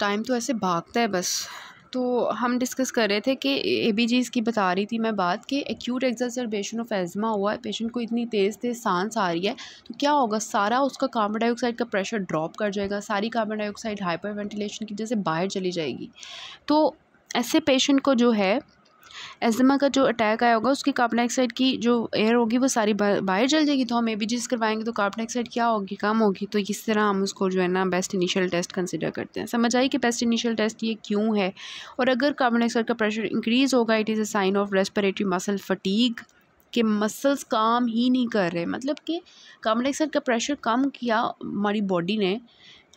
Time तो ऐसे भागता है बस तो हम डिस्कस कर रहे थे कि ए बी जी इसकी बता रही थी मैं बात कि एक्यूट एक्जर्बेशन ऑफ एजमा हुआ है पेशेंट को इतनी तेज़ तेज़ सांस आ रही है तो क्या होगा सारा उसका कार्बन डाइऑक्साइड का प्रेशर ड्रॉप कर जाएगा सारी कार्बन डाइऑक्साइड हाइपर वेंटिलेशन की वजह से बाहर चली जाएगी तो ऐसे पेशेंट को जो है एजमा का जो अटैक आया होगा उसकी कार्बन डाइऑक्साइड की जो एयर होगी वो सारी बाहर जल जाएगी तो हम ए बी जीज करवाएंगे तो कार्बन डाइऑक्साइड क्या होगी कम होगी तो इस तरह हम उसको जो है ना बेस्ट इनिशियल टेस्ट कंसिडर करते हैं समझ आई कि बेस्ट इनिशियल टेस्ट ये क्यों है और अगर कार्बन डाइऑक्साइड का प्रेशर इंक्रीज़ होगा it is a sign of respiratory muscle fatigue के मसल्स काम ही नहीं कर रहे मतलब कि कार्बन डाइऑक्साइड का प्रेशर कम किया हमारी बॉडी ने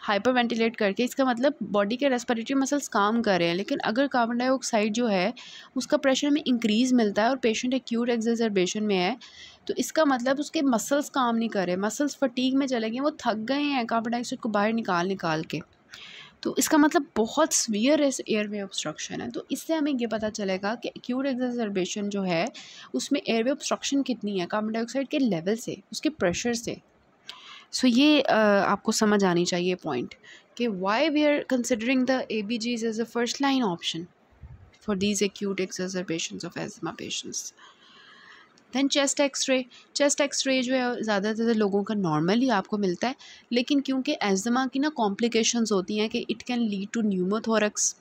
हाइपर वेंटिलेट करके इसका मतलब बॉडी के रेस्पिरेटरी मसल्स काम कर रहे हैं लेकिन अगर कार्बन डाइऑक्साइड जो है उसका प्रेशर में इंक्रीज़ मिलता है और पेशेंट एक्यूट एक्जर्बेशन में है तो इसका मतलब उसके मसल्स काम नहीं कर रहे मसल्स फटीक में चले गए वो थक गए हैं कार्बन डाइऑक्साइड को बाहर निकाल निकाल के तो इसका मतलब बहुत सीवियर एयरवे ऑब्स्ट्रक्शन है तो इससे हमें ये पता चलेगा कि एक्यूट एक्जर्बेशन जो है उसमें एयरवे ऑब्स्ट्रक्शन कितनी है कार्बन डाइऑक्साइड के लेवल से उसके प्रेशर से सो ये आपको समझ आनी चाहिए पॉइंट कि why we are considering the A B Gs as a first line option for these acute exacerbations of asthma patients then chest X ray chest X ray जो है ज़्यादातर लोगों का नॉर्मली आपको मिलता है लेकिन क्योंकि एजमा की ना कॉम्प्लिकेशंस होती हैं कि it can lead to pneumothorax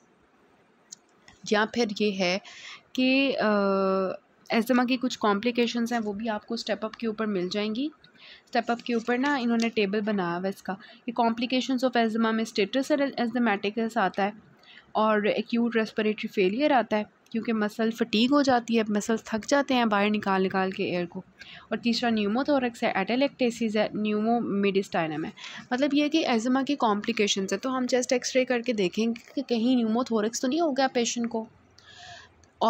या फिर ये है कि एजमा की कुछ कॉम्प्लिकेशंस हैं वो भी आपको स्टेप अप के ऊपर मिल जाएंगी स्टेप अप के ऊपर ना इन्होंने टेबल बनाया हुआ इसका कि कॉम्प्लिकेशंस ऑफ एजमा में स्टेटस एजमेटिकस आता है और एक्यूट रेस्परेटरी फेलियर आता है क्योंकि मसल फटीक हो जाती है मसल्स थक जाते हैं बाहर निकाल निकाल के एयर को और तीसरा न्यूमोथोरक्स है एटेलेक्टेसिस है न्यूमो मेडिस्टाइनम है मतलब ये कि एजमा की कॉम्प्लिकेशन है तो हम चेस्ट एक्सरे करके देखेंगे कि कहीं न्यूमोथोरक्स तो नहीं हो गया पेशेंट को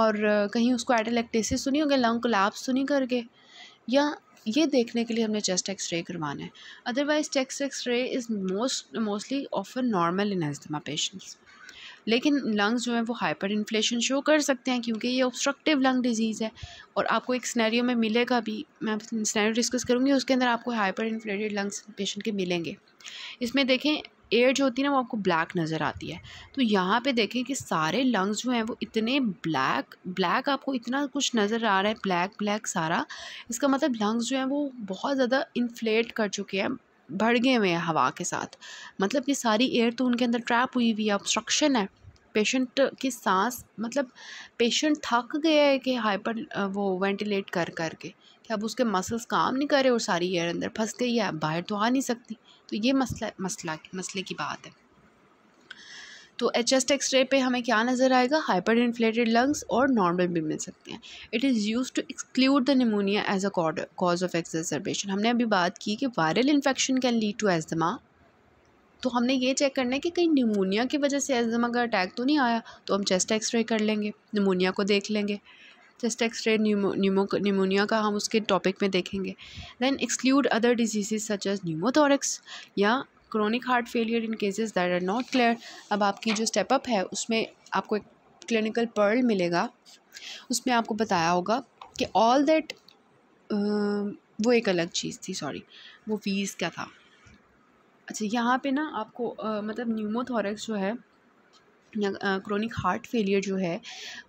और कहीं उसको एटेलेक्टेसिस तो नहीं हो गया लंग कोलैप्स तो नहीं करके या ये देखने के लिए हमने चेस्ट एक्सरे करवाना है otherwise chest X ray is most mostly of normal in in asthma patients लेकिन लंग्स जो हैं वो हाइपर इन्फ्लेशन शो कर सकते हैं क्योंकि ये ऑब्स्ट्रक्टिव लंग डिजीज़ है और आपको एक स्नैरियो में मिलेगा भी मैं स्नैरियो डिस्कस करूँगी उसके अंदर आपको हाइपर इन्फ्लेटेड लंग्स पेशेंट के मिलेंगे इसमें देखें एयर जो होती है ना वो आपको ब्लैक नज़र आती है तो यहाँ पे देखें कि सारे लंग्स जो हैं वो इतने ब्लैक ब्लैक आपको इतना कुछ नज़र आ रहा है ब्लैक ब्लैक सारा इसका मतलब लंग्स जो हैं वो बहुत ज़्यादा इन्फ्लेट कर चुके हैं भड़ गए हुए हैं हवा के साथ मतलब ये सारी एयर तो उनके अंदर ट्रैप हुई हुई है ऑब्स्ट्रक्शन है पेशेंट की सांस मतलब पेशेंट थक गया है कि हाइपर वो वेंटिलेट कर कर के कि अब उसके मसल्स काम नहीं कर रहे और सारी एयर अंदर फंस गई है बाहर तो आ नहीं सकती तो ये मसला मसला मसले की बात है तो एच एस एक्सरे पे हमें क्या नज़र आएगा हाइपर इन्फ्लेटेड लंग्स और नॉर्मल भी मिल सकते हैं it is use to exclude the pneumonia as a cause of exacerbation हमने अभी बात की कि viral infection can lead to asthma तो हमने ये चेक करना है कि कहीं निमोनिया की वजह से एजमा का अटैक तो नहीं आया तो हम चेस्ट एक्सरे कर लेंगे निमोनिया को देख लेंगे चेस्ट एक्सरे निमोनिया का हम उसके टॉपिक में देखेंगे then exclude other diseases such as pneumothorax or chronic heart failure in cases that are not clear अब आपकी जो स्टेप अप है उसमें आपको एक क्लिनिकल पर्ल मिलेगा उसमें आपको बताया होगा कि ऑल दैट वो एक अलग चीज़ थी सॉरी वो फीस क्या था अच्छा यहाँ पे ना आपको आ, मतलब न्यूमोथोरक्स जो है या क्रोनिक हार्ट फेलियर जो है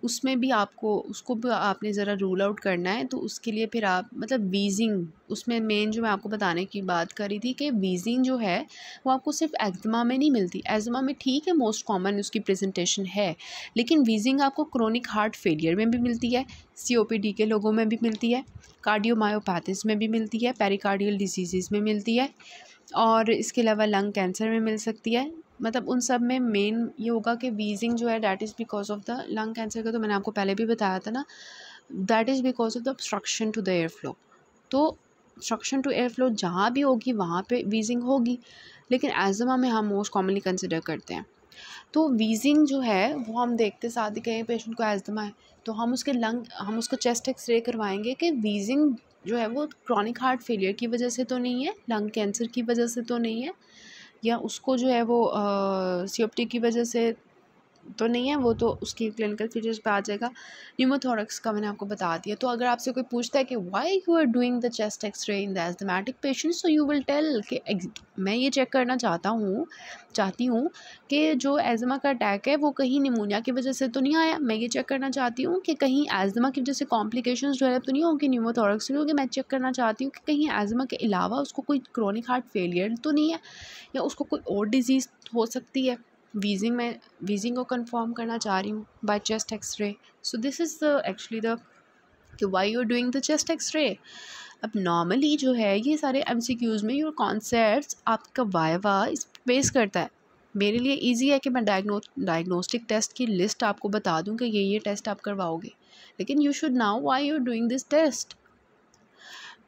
उसमें भी आपको उसको भी आपने ज़रा रूल आउट करना है तो उसके लिए फिर आप मतलब वीजिंग उसमें मेन जो मैं आपको बताने की बात कर रही थी कि वीजिंग जो है वो आपको सिर्फ एग्जमा में नहीं मिलती एजमा में ठीक है मोस्ट कॉमन उसकी प्रेजेंटेशन है लेकिन वीजिंग आपको क्रोनिक हार्ट फेलियर में भी मिलती है सी के लोगों में भी मिलती है कार्डियोमायोपैथिस में भी मिलती है पेरिकार्डियल डिजीज़ में मिलती है और इसके अलावा लंग कैंसर में मिल सकती है मतलब उन सब में मेन ये होगा कि वीजिंग जो है that is because of the lung cancer का तो मैंने आपको पहले भी बताया था ना that is because of the obstruction to the air flow तो ऑब्स्ट्रक्शन टू एयर फ्लो जहाँ भी होगी वहाँ पे वीजिंग होगी लेकिन एजमा में हम मोस्ट कॉमनली कंसिडर करते हैं तो वीजिंग जो है वो हम देखते साथ ही कहीं पेशेंट को एजमा है तो हम उसके लंग हम उसको चेस्ट एक्सरे करवाएंगे कि वीजिंग जो है वो क्रॉनिक हार्ट फेलियर की वजह से तो नहीं है लंग कैंसर की वजह से तो नहीं है या उसको जो है वो सीओपटी की वजह से तो नहीं है वो तो उसकी क्लिनिकल फीचर्स पे आ जाएगा न्यूमोथोरक्स का मैंने आपको बता दिया तो अगर आपसे कोई पूछता है कि why you are doing the chest X ray in the asthmatic patient so you will tell कि मैं ये चेक करना चाहता हूँ चाहती हूँ कि जो एजमा का अटैक है वो कहीं निमोनिया की वजह से तो नहीं आया मैं ये चेक करना चाहती हूँ कि कहीं एजमा की वजह से कॉम्प्लिकेशन डेवलप तो नहीं होंगे न्यूमोथोरक्स क्योंकि मैं चेक करना चाहती हूँ कि कहीं एजमा के अलावा उसको कोई क्रॉनिक हार्ट फेलियर तो नहीं है या उसको कोई और डिज़ीज़ हो सकती है वीजिंग में वीजिंग को कन्फर्म करना चाह रही हूँ by chest X ray so this is actually the the कि you are doing the chest X ray अब नॉर्मली जो है ये सारे एम सी क्यूज़ में योर कॉन्सेप्ट आपका वाइवा इस बेस करता है मेरे लिए ईजी है कि मैं डायग्नो डायग्नोस्टिक टेस्ट की लिस्ट आपको बता दूं कि ये ये टेस्ट आप करवाओगे लेकिन you should now why you are doing this test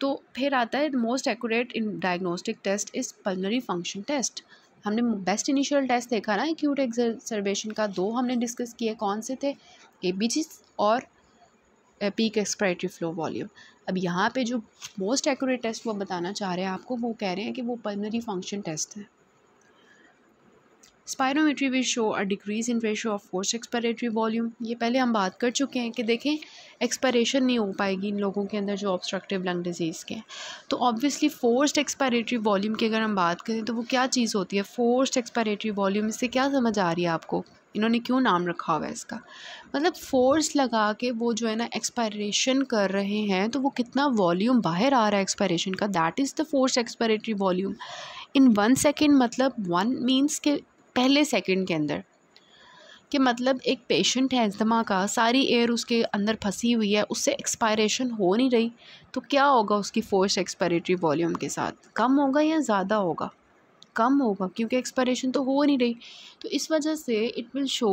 तो फिर आता है most accurate in diagnostic test is pulmonary function test हमने बेस्ट इनिशियल टेस्ट देखा ना एक्यूट एक्सर्वेशन का दो हमने डिस्कस किए कौन से थे ए और पीक एक्सपायरेटरी फ्लो वॉल्यूम अब यहाँ पे जो मोस्ट एक्यूरेट टेस्ट वो बताना चाह रहे हैं आपको वो कह रहे हैं कि वो पल्मनरी फंक्शन टेस्ट है spirometry will show a decrease in ratio of force expiratory volume ये पहले हम बात कर चुके हैं कि देखें एक्सपायरेशन नहीं हो पाएगी इन लोगों के अंदर जो ऑब्स्ट्रक्टिव लंग डिजीज़ के तो ऑब्वियसली फोर्स्ड एक्सपायरेटरी वॉल्यूम की अगर हम बात करें तो वो क्या चीज़ होती है फोर्स्ड एक्सपायरेटरी वॉल्यूम इससे क्या समझ आ रही है आपको इन्होंने क्यों नाम रखा हुआ है इसका मतलब फोर्स लगा के वो जो है ना एक्सपायरेशन कर रहे हैं तो वो कितना वॉल्यूम बाहर आ रहा है एक्सपायरेशन का that is the force expiratory volume in one second मतलब वन मीन्स के पहले सेकंड के अंदर कि मतलब एक पेशेंट है अस्थमा का सारी एयर उसके अंदर फंसी हुई है उससे एक्सपायरेशन हो नहीं रही तो क्या होगा उसकी फोर्स एक्सपायरेटरी वॉल्यूम के साथ कम होगा या ज़्यादा होगा कम होगा क्योंकि एक्सपायरेशन तो हो नहीं रही तो इस वजह से इट विल शो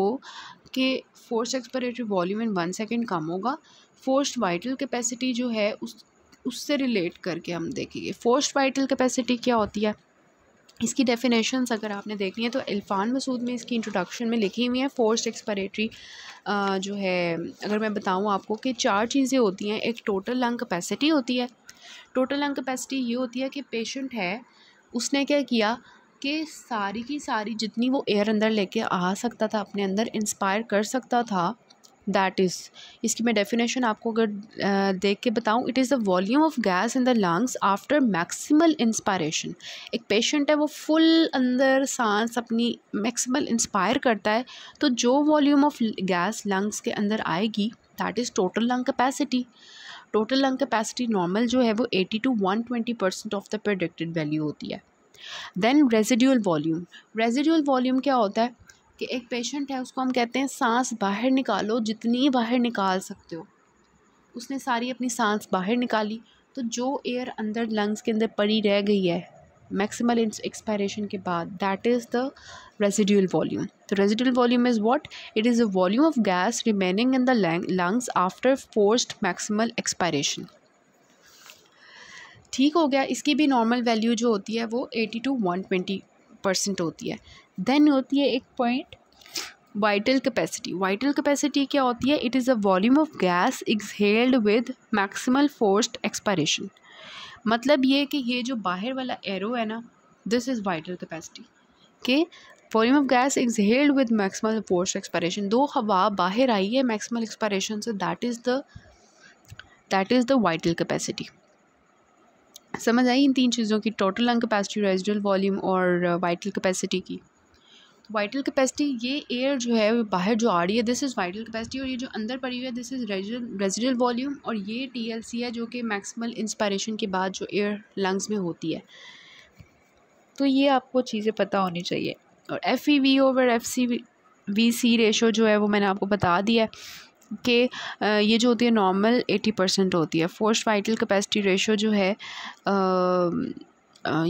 कि force expiratory volume in one second कम होगा फोर्स्ड वाइटल कैपेसिटी जो है उस उससे रिलेट करके हम देखेंगे फोर्स्ड वाइटल कैपेसिटी क्या होती है इसकी डेफिनेशंस अगर आपने देखनी है तो इरफान मसूद में इसकी इंट्रोडक्शन में लिखी हुई हैं फोर्स्ड एक्सपायरेटरी जो है अगर मैं बताऊँ आपको कि चार चीज़ें होती हैं एक टोटल लंग कैपेसिटी होती है टोटल लंग कैपेसिटी ये होती है कि पेशेंट है उसने क्या किया कि सारी की सारी जितनी वो एयर अंदर लेके आ सकता था अपने अंदर इंस्पायर कर सकता था दैट इज़ इसकी मैं डेफिनेशन आपको अगर देख के बताऊँ it is the volume of gas in the lungs after maximal inspiration एक पेशेंट है वो फुल अंदर सांस अपनी मैक्सिमल इंस्पायर करता है तो जो वॉल्यूम ऑफ गैस लंग्स के अंदर आएगी that is total lung capacity total lung capacity normal जो है वो eighty to one twenty percent of the predicted value होती है then residual volume residual volume क्या होता है कि एक पेशेंट है उसको हम कहते हैं सांस बाहर निकालो जितनी बाहर निकाल सकते हो उसने सारी अपनी सांस बाहर निकाली तो जो एयर अंदर लंग्स के अंदर पड़ी रह गई है मैक्सिमल एक्सपायरेशन के बाद that is the residual volume तो residual volume is what it is a volume of gas remaining in the lungs after forced maximal expiration ठीक हो गया इसकी भी नॉर्मल वैल्यू जो होती है वो eighty to one twenty percent होती है देन होती है एक point vital capacity vital capacity क्या होती है it is a volume of gas exhaled with maximal forced expiration मतलब ये कि ये जो बाहर वाला एरो है ना दिस इज़ वाइटल कैपेसिटी के volume of gas exhaled with maximal force expiration दो हवा बाहर आई है मैक्सिमल एक्सपायरेशन से that is the that is the vital capacity समझ आई इन तीन चीज़ों की total lung capacity residual volume और वाइटल uh, कैपेसिटी की वाइटल तो कैपेसिटी ये एयर जो है बाहर जो आ रही है दिस इज़ वाइटल कैपेसिटी और ये जो अंदर पड़ी हुई है दिस इज़ रेजिडल वॉल्यूम और ये टीएलसी है जो कि मैक्सिमल इंस्पायरेशन के बाद जो एयर लंग्स में होती है तो ये आपको चीज़ें पता होनी चाहिए और F E V over F C V C ratio जो है वो मैंने आपको बता दिया है के ये जो होती है नॉर्मल एटी परसेंट होती है फोर्स वाइटल कैपेसिटी रेशो जो है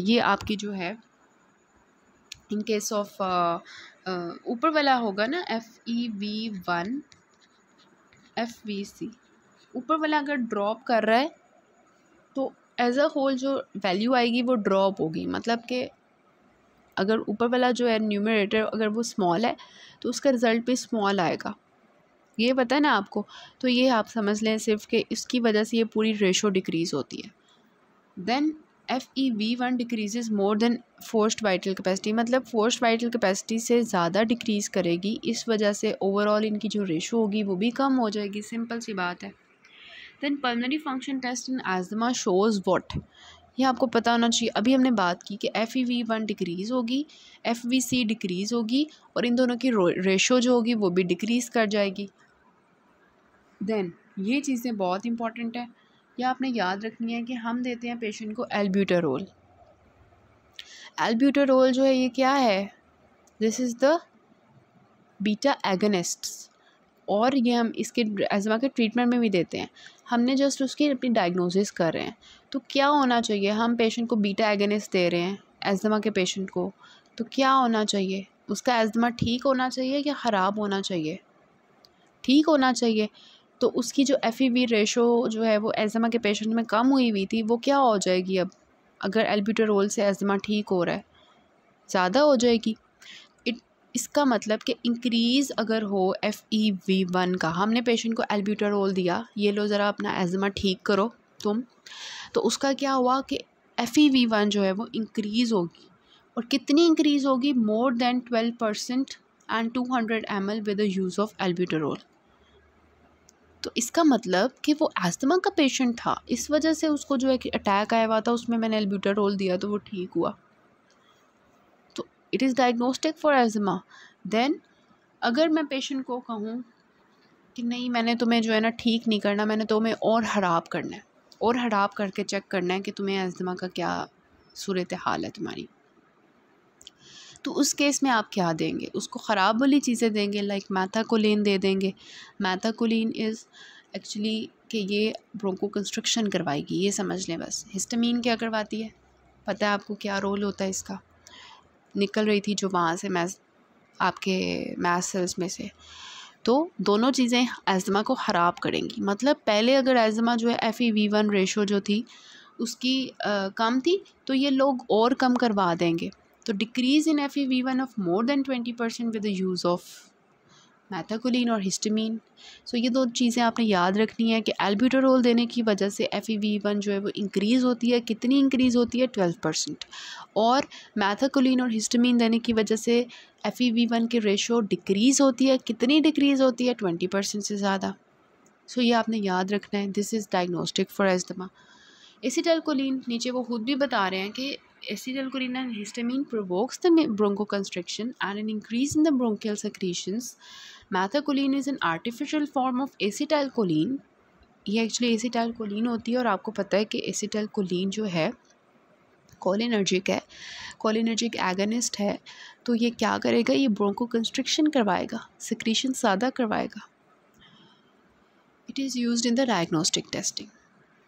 ये आपकी जो है इन केस ऑफ ऊपर वाला होगा ना F E V one F V C ऊपर वाला अगर ड्रॉप कर रहा है तो एज अ होल जो वैल्यू आएगी वो ड्रॉप होगी मतलब कि अगर ऊपर वाला जो है न्यूमिनेटर अगर वो स्मॉल है तो उसका रिज़ल्ट भी स्मॉल आएगा ये पता है ना आपको तो ये आप समझ लें सिर्फ कि इसकी वजह से ये पूरी रेशो डिक्रीज़ होती है then F E V one decrease more than forced vital capacity मतलब फोर्स्ड वाइटल कैपेसिटी से ज़्यादा डिक्रीज़ करेगी इस वजह से ओवरऑल इनकी जो रेशो होगी वो भी कम हो जाएगी सिंपल सी बात है then pulmonary function test in asthma shows what ये आपको पता होना चाहिए अभी हमने बात की कि F E V one decrease होगी एफ़ वी सी डिक्रीज़ होगी और इन दोनों की रेशो जो होगी वो भी डिक्रीज़ कर जाएगी देन ये चीज़ें बहुत इंपॉर्टेंट है यह आपने याद रखनी है कि हम देते हैं पेशेंट को एल्ब्यूटरोल एल्ब्यूटरोल जो है ये क्या है this is the beta agonists और ये हम इसके एजमा के ट्रीटमेंट में भी देते हैं हमने जस्ट उसकी अपनी डायग्नोसिस कर रहे हैं तो क्या होना चाहिए हम पेशेंट को बीटा एगनिस्ट दे रहे हैं एजमा के पेशेंट को तो क्या होना चाहिए उसका एजमा ठीक होना चाहिए या ख़राब होना चाहिए ठीक होना चाहिए तो उसकी जो एफ ई रेशो जो है वो एजमा के पेशेंट में कम हुई हुई थी वो क्या हो जाएगी अब अगर एल्बिटोरोल से एजमा ठीक हो रहा है ज़्यादा हो जाएगी इट इसका मतलब कि इंक्रीज़ अगर हो एफ़ ई वी वन का हमने पेशेंट को एल्बिटोरोल दिया ये लो ज़रा अपना एजमा ठीक करो तुम तो उसका क्या हुआ कि एफ़ ई वी वन जो है वो इंक्रीज़ होगी और कितनी इंक्रीज़ होगी more than twelve percent and two hundred M L with the use of albuterol तो इसका मतलब कि वो एस्थमा का पेशेंट था इस वजह से उसको जो है अटैक आया हुआ था उसमें मैंने रोल दिया तो वो ठीक हुआ तो it is diagnostic for asthma then अगर मैं पेशेंट को कहूँ कि नहीं मैंने तुम्हें जो है ना ठीक नहीं करना मैंने तुम्हें और हराब करना है और हराब करके चेक करना है कि तुम्हें एस्थमा का क्या सूरत हाल है तुम्हारी तो उस केस में आप क्या देंगे उसको ख़राब वाली चीज़ें देंगे लाइक मैथाकोलिन दे देंगे मैथाकोलिन इज़ एक्चुअली कि ये ब्रोंको कंस्ट्रक्शन करवाएगी ये समझ लें बस हिस्टमिन क्या करवाती है पता है आपको क्या रोल होता है इसका निकल रही थी जो वहाँ से मैस आपके मैस सेल्स में से तो दोनों चीज़ें एजमा को ख़राब करेंगी मतलब पहले अगर एजमा जो है F E V one ratio जो थी उसकी आ, कम थी तो ये लोग और कम करवा देंगे तो decrease in F V one of more than twenty percent with the use of methacholine और हिस्टमीन सो ये दो चीज़ें आपने याद रखनी है कि एल्ब्यूटरोल देने की वजह से एफ वी वन जो है वो इंक्रीज़ होती है कितनी इंक्रीज़ होती है ट्वेल्व परसेंट और मैथाकोलिन और हिस्टमिन देने की वजह से एफ ई वी वन की रेशो डिक्रीज़ होती है कितनी डिक्रीज़ होती है ट्वेंटी परसेंट से ज़्यादा सो so, ये आपने याद रखना है this is diagnostic for asthma acetylcholine नीचे वो खुद भी बता रहे हैं कि Acetylcholine and histamine provokes the bronchoconstriction and an increase in the bronchial secretions. Methacholine is an artificial form of acetylcholine. ये एक्चुअली एसिटाइलकोलिन होती है और आपको पता है कि एसिटाइलकोलिन जो है कॉलिनर्जिक है कॉलिनर्जिक एगनिस्ट है तो ये क्या करेगा ये ब्रोंको कंस्ट्रिक्शन करवाएगा सिक्रीशन ज़्यादा करवाएगा it is use in the diagnostic testing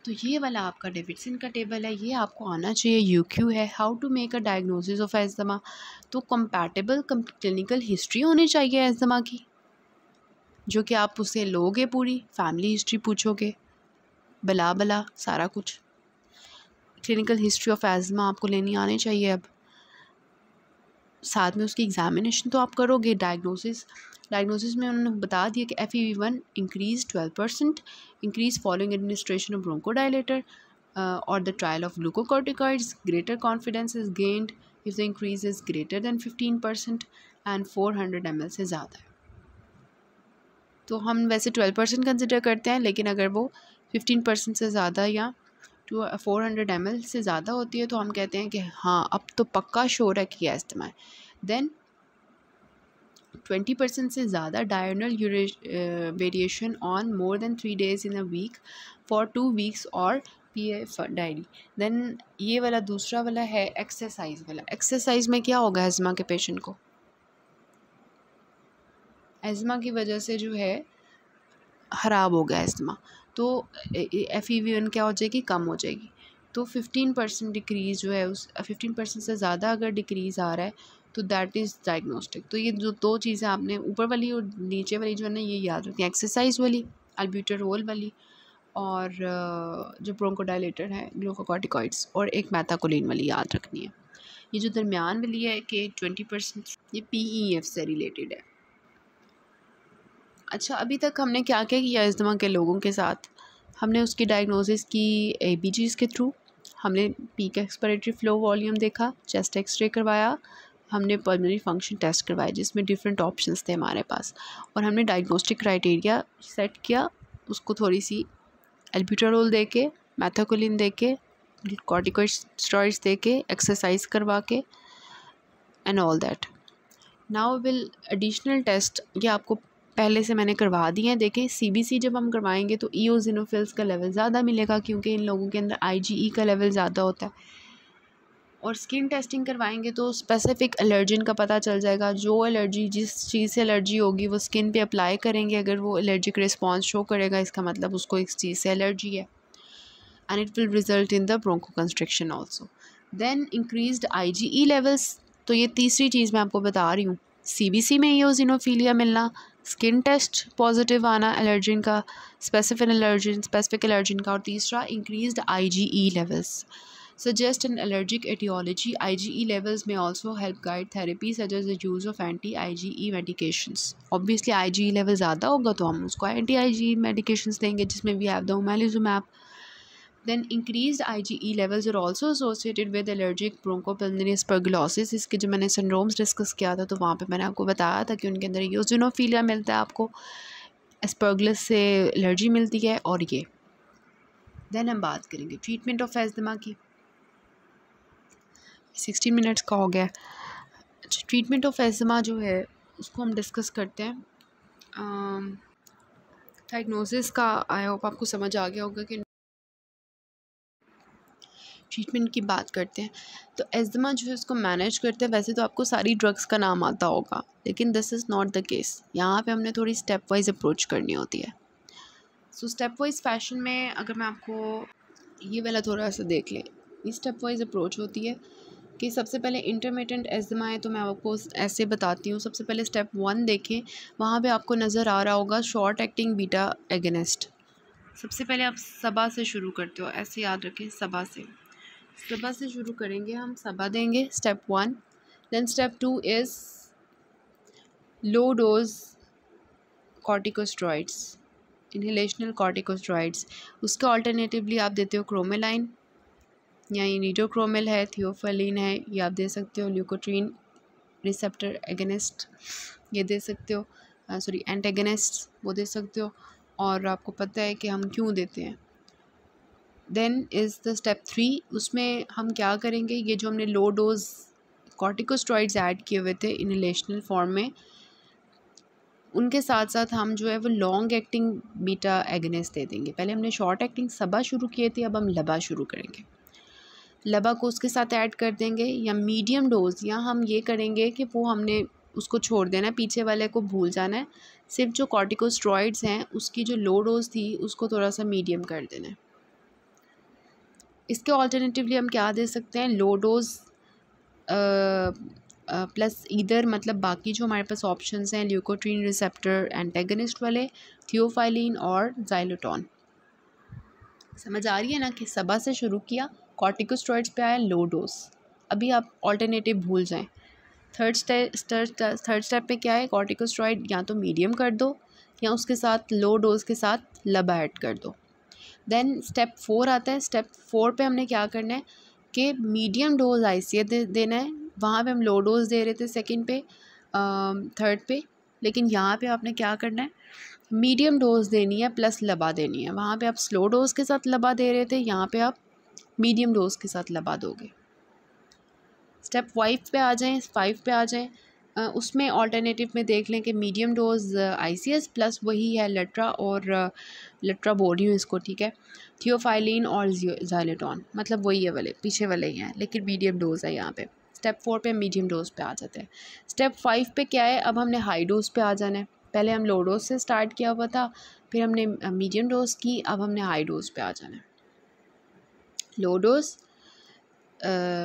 तो ये वाला आपका डेविडसन का टेबल है ये आपको आना चाहिए यूक्यू है how to make a diagnosis of asthma तो कंपैटिबल क्लिनिकल हिस्ट्री होनी चाहिए एजमा की जो कि आप उसे लोगे पूरी फैमिली हिस्ट्री पूछोगे बला बला सारा कुछ क्लिनिकल हिस्ट्री ऑफ एजमा आपको लेनी आनी चाहिए अब साथ में उसकी एग्ज़ामिनेशन तो आप करोगे डायग्नोसिस डायग्नोसिस में उन्होंने बता दिया कि F E V one increase twelve percent increase following administration of bronchodilator और the trial of glucocorticoids greater confidence is gained if the increase is greater than fifteen percent and four hundred M L से ज़्यादा है तो हम वैसे twelve percent consider करते हैं लेकिन अगर वो फिफ्टीन परसेंट से ज़्यादा या two four hundred M L से ज़्यादा होती है तो हम कहते हैं कि हाँ अब तो पक्का शोर है कि यह इस्तेमाल देन ट्वेंटी परसेंट से ज़्यादा diurnal variation on more than three days in a week for two weeks और पी एफ डायरी देन ये वाला दूसरा वाला है एक्सरसाइज वाला एक्सरसाइज में क्या होगा एजमा के पेशेंट को एजमा की वजह से जो है ख़राब हो गया एजमा तो एफ ई वी एन क्या हो जाएगी कम हो जाएगी तो फिफ्टीन परसेंट डिक्रीज़ जो है उस फिफ्टीन परसेंट से ज़्यादा अगर डिक्रीज़ आ रहा है तो दैट इज़ डायग्नोस्टिक तो ये जो दो चीज़ें आपने ऊपर वाली और नीचे वाली जो है ना ये याद रखनी है एक्सरसाइज वाली रोल वाली और जो ब्रोंकोडाइलेटर है ग्लूकोकॉटिकॉइड्स और एक मैथाकोलिन वाली याद रखनी है ये जो दरमियान वाली है कि ट्वेंटी परसेंट ये पी ई एफ से रिलेटेड है अच्छा अभी तक हमने क्या क्या किया इस दमा के लोगों के साथ हमने उसकी डायग्नोसिस की ए बी जीज़ के थ्रू हमने पीक एक्सपरेटरी फ्लो वॉल्यूम देखा चेस्ट एक्सरे करवाया हमने पल्मोनरी फंक्शन टेस्ट करवाया जिसमें डिफरेंट ऑप्शंस थे हमारे पास और हमने डायग्नोस्टिक क्राइटेरिया सेट किया उसको थोड़ी सी एल्बिट्रारोल दे के मैथाकोलिन दे के कॉर्टिकोइड दे के एक्सरसाइज करवा के and all that now will additional test ये आपको पहले से मैंने करवा दिए हैं देखें सीबीसी जब हम करवाएंगे तो जिनोफिल्स का लेवल ज़्यादा मिलेगा क्योंकि इन लोगों के अंदर आईजीई e का लेवल ज़्यादा होता है और स्किन टेस्टिंग करवाएंगे तो स्पेसिफ़िक एलर्जन का पता चल जाएगा जो एलर्जी जिस चीज़ से एलर्जी होगी वो स्किन पे अप्लाई करेंगे अगर वो एलर्जिक रिस्पॉन्स शो करेगा इसका मतलब उसको इस चीज़ से एलर्जी है and it will result in the bronchoconstriction also then increase I G E levels तो ये तीसरी चीज़ मैं आपको बता रही हूँ सी बी सी में ये ओजिनोफीलिया मिलना स्किन टेस्ट पॉजिटिव आना एलर्जिन का स्पेसिफिक एलर्जिन स्पेसिफिक एलर्जिन का और तीसरा increase I G E levels suggest an allergic etiology. IgE levels may also help guide therapy such as the use of anti-IgE medications. Obviously IgE level ज़्यादा होगा तो हम उसको anti-IgE medications देंगे जिसमें we have the omalizumab. Then increased IgE levels are also associated with allergic bronchopulmonary aspergillosis. इसके जो मैंने syndromes discuss किया था तो वहाँ पे मैंने आपको बताया था कि उनके अंदर यूजिनोफीलिया मिलता है आपको एस्पर्गलस से एलर्जी मिलती है और ये देन हम बात करेंगे ट्रीटमेंट ऑफ एजमा की सिक्सटीन मिनट्स का हो गया अच्छा ट्रीटमेंट ऑफ एजमा जो है उसको हम डिस्कस करते हैं डायग्नोसिस का आई होप आपको समझ आ गया होगा कि ट्रीटमेंट की बात करते हैं तो एजमा जो है उसको मैनेज करते हैं वैसे तो आपको सारी ड्रग्स का नाम आता होगा लेकिन this is not the case यहाँ पे हमने थोड़ी स्टेप वाइज अप्रोच करनी होती है सो स्टेप वाइज फैशन में अगर मैं आपको ये वाला थोड़ा सा देख लें ये स्टेप वाइज अप्रोच होती है कि सबसे पहले इंटरमीडियंट एजमा है तो मैं आपको ऐसे बताती हूँ सबसे पहले स्टेप वन देखें वहाँ पे आपको नज़र आ रहा होगा शॉर्ट एक्टिंग बीटा एगेनेस्ट सबसे पहले आप सबा से शुरू करते हो ऐसे याद रखें सबा से सबा से शुरू करेंगे हम सबा देंगे step one then step two is low dose corticosteroids inhalational corticosteroids उसके ऑल्टरनेटिवली आप देते हो क्रोमेलाइन या इनिडोक्रोमिल है थियोफलिन है ये आप दे सकते हो ल्यूकोट्रीन रिसेप्टर एगेनिस्ट ये दे सकते हो सॉरी एंटेगनिस्ट वो दे सकते हो और आपको पता है कि हम क्यों देते हैं then is the step three उसमें हम क्या करेंगे ये जो हमने लो डोज कॉर्टिकोस्ट्रॉइड्स ऐड किए हुए थे इनलेशनल फॉर्म में उनके साथ साथ हम जो है वो लॉन्ग एक्टिंग बीटा एगनेस दे देंगे पहले हमने शॉर्ट एक्टिंग सबा शुरू किए थे अब हम लबा शुरू करेंगे लबा को उसके साथ ऐड कर देंगे या मीडियम डोज या हम ये करेंगे कि वो हमने उसको छोड़ देना है पीछे वाले को भूल जाना है सिर्फ जो कॉर्टिकोस्ट्रॉइड्स हैं उसकी जो लो डोज थी उसको थोड़ा सा मीडियम कर देना है इसके ऑल्टरनेटिवली हम क्या दे सकते हैं लो डोज प्लस इधर मतलब बाकी जो हमारे पास ऑप्शंस हैं ल्यूकोट्रीन रिसेप्टर एंटेगनिस्ट वाले थियोफाइलिन और जाइलोटॉन समझ आ रही है ना कि सबा से शुरू किया कॉर्टिकोस्ट्रॉइड्स पे आया लो डोज अभी आप ऑल्टरनेटिव भूल जाएं थर्ड स्टेप थर्ड स्टेप पे क्या है कॉर्टिकोस्ट्रॉइड या तो मीडियम कर दो या उसके साथ लो डोज के साथ लबा ऐड कर दो देन स्टेप फोर आता है स्टेप फोर पे हमने क्या करना है कि मीडियम डोज आई सी दे, देना है वहाँ पे हम लो डोज दे रहे थे सेकेंड पे थर्ड पे लेकिन यहाँ पे आपने क्या करना है मीडियम डोज देनी है प्लस लबा देनी है वहाँ पे आप स्लो डोज के साथ लबा दे रहे थे यहाँ पे आप मीडियम डोज के साथ लबा दोगे स्टेप फाइव पे आ जाएं फाइव पे आ जाएं उसमें ऑल्टरनेटिव में देख लें कि मीडियम डोज आईसीएस प्लस वही है लट्रा और लट्रा बोल रही हूँ इसको ठीक है थियोफाइलिन और जाइलेटॉन मतलब वही है वाले पीछे वाले ही हैं लेकिन मीडियम डोज है यहाँ पे स्टेप फोर पे मीडियम डोज पे आ जाते हैं स्टेप फाइव पे क्या है अब हमने हाई डोज पे आ जाना है पहले हम लो डोज से स्टार्ट किया हुआ था फिर हमने मीडियम डोज की अब हमने हाई डोज पे आ जाना है लो डोज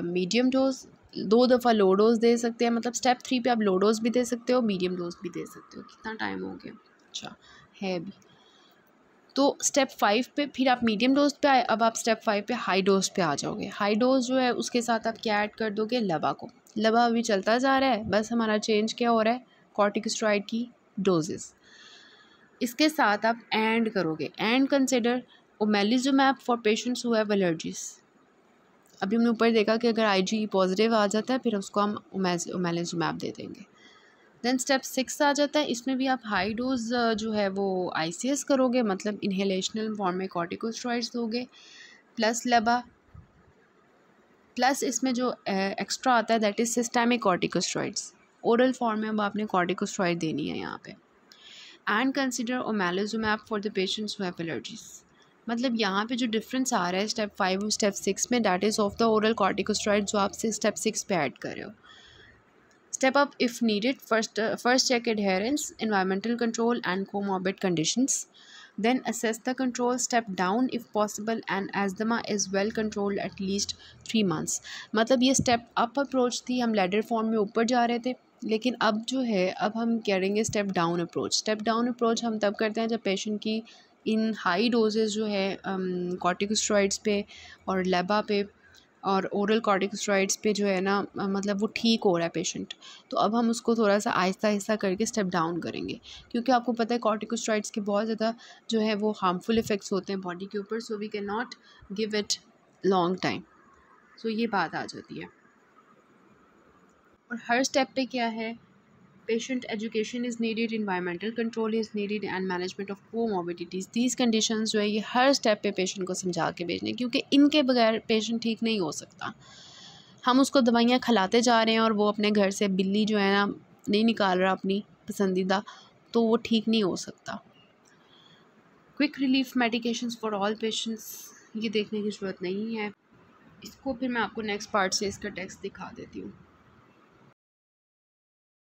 मीडियम डोज दो दफ़ा लो डोज दे सकते हैं मतलब स्टेप थ्री पे आप लो डोज भी दे सकते हो मीडियम डोज भी दे सकते हो कितना टाइम हो गया अच्छा है भी तो स्टेप फाइव पे फिर आप मीडियम डोज पे आए अब आप स्टेप फाइव पे हाई डोज पे आ जाओगे हाई डोज जो है उसके साथ आप क्या ऐड कर दोगे लबा को लबा अभी चलता जा रहा है बस हमारा चेंज क्या हो रहा है कॉर्टिकोस्ट्रॉइड की डोजेस इसके साथ आप एंड करोगे and consider omalizumab for patients who have allergies अभी हमने ऊपर देखा कि अगर आईजी पॉजिटिव आ जाता है फिर उसको हम ओमेलिजुमैब दे देंगे देन स्टेप सिक्स आ जाता है इसमें भी आप हाई डोज जो है वो आई करोगे मतलब इन्हेलेशनल फॉर्म में कॉर्टिकोस्ट्रॉइड्स दोगे प्लस लेबा प्लस इसमें जो एक्स्ट्रा आता है that is systemic corticosteroids oral form में अब आपने कॉर्टिकोस्ट्रॉइड देनी है यहाँ पे and consider omalizumab for the patients who allergies मतलब यहाँ पे जो डिफरेंस आ रहा है स्टेप फाइव और स्टेप सिक्स में that is of the oral corticosteroid जो आप स्टेप सिक्स पे ऐड कर रहे हो step up if needed first first check adherence environmental control and comorbid conditions then assess the control step down if possible and asthma is well controlled at least three months मतलब ये step up approach थी हम ladder form में ऊपर जा रहे थे लेकिन अब जो है अब हम कह रहे हैं step down approach step down approach हम तब करते हैं जब पेशेंट की इन हाई डोजेज़ जो है कॉर्टिकोस्ट्रॉइड्स पे और लेबा पे और ओरल कॉर्टिकोस्ट्रॉइड्स पे जो है ना मतलब वो ठीक हो रहा है पेशेंट तो अब हम उसको थोड़ा सा आहिस्ता आहिस्ता करके स्टेप डाउन करेंगे क्योंकि आपको पता है कॉर्टिकोस्ट्रॉइड्स के बहुत ज़्यादा जो है वो हार्मफुल इफ़ेक्ट्स होते हैं बॉडी के ऊपर so we can not give it long time so ये बात आ जाती है और हर स्टेप पे क्या है patient education is is needed control is is and management of of comorbidities these condition जो है ये हर स्टेप पे पेशेंट को समझा के भेजने क्योंकि इनके बगैर पेशेंट ठीक नहीं हो सकता हम उसको दवाइयाँ खिलाते जा रहे हैं और वो अपने घर से बिल्ली जो है ना नहीं निकाल रहा अपनी पसंदीदा तो वो ठीक नहीं हो सकता quick relief medication for all patients ये देखने की ज़रूरत नहीं है इसको फिर मैं आपको नेक्स्ट पार्ट से इसका टेक्स्ट दिखा देती हूँ